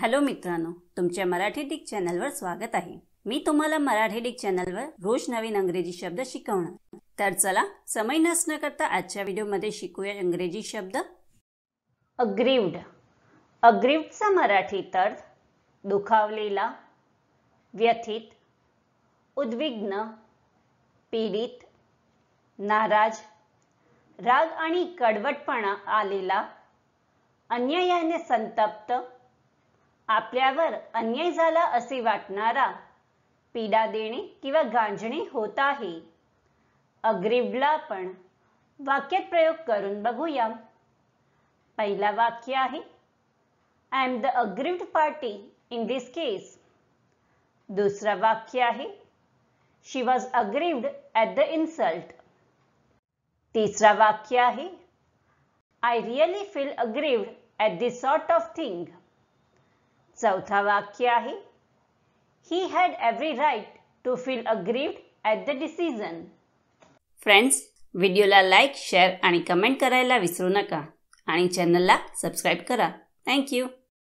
hello मित्रांनो तुमच्या Marathi Dick चॅनलवर स्वागत आहे मी तुम्हाला मराठी डिक चॅनलवर रोज नवीन अंग्रेजी शब्द शिकवणार तर चला समय नसणं करता आजच्या व्हिडिओमध्ये शिकूया इंग्रजी शब्द अग्रीव्ड अग्रीव्डचा मराठी अर्थ दुखावलेला व्यथित उद्विग्न पीडित नाराज राग आणि कडवटपणा आलेला अन्यायाने संतप्त आपल्यावर अन्याय झाला असे वाटणारा पीडा देणे किंवा गांजणे होत आहे अग्रिवला पण वाक्यात प्रयोग करून बघूया पहिला वाक्य आहे I am the aggrieved party in this case दुसरा वाक्य आहे she was aggrieved at the insult तिसरा वाक्य आहे I really feel aggrieved at this sort of thing चौथा वाक्य आहे he had every right to feel aggrieve at the decision friends व्हिडिओला लाईक शेअर आणि कमेंट करायला विसरू नका आणि चॅनलला सबस्क्राईब करा थँक्यू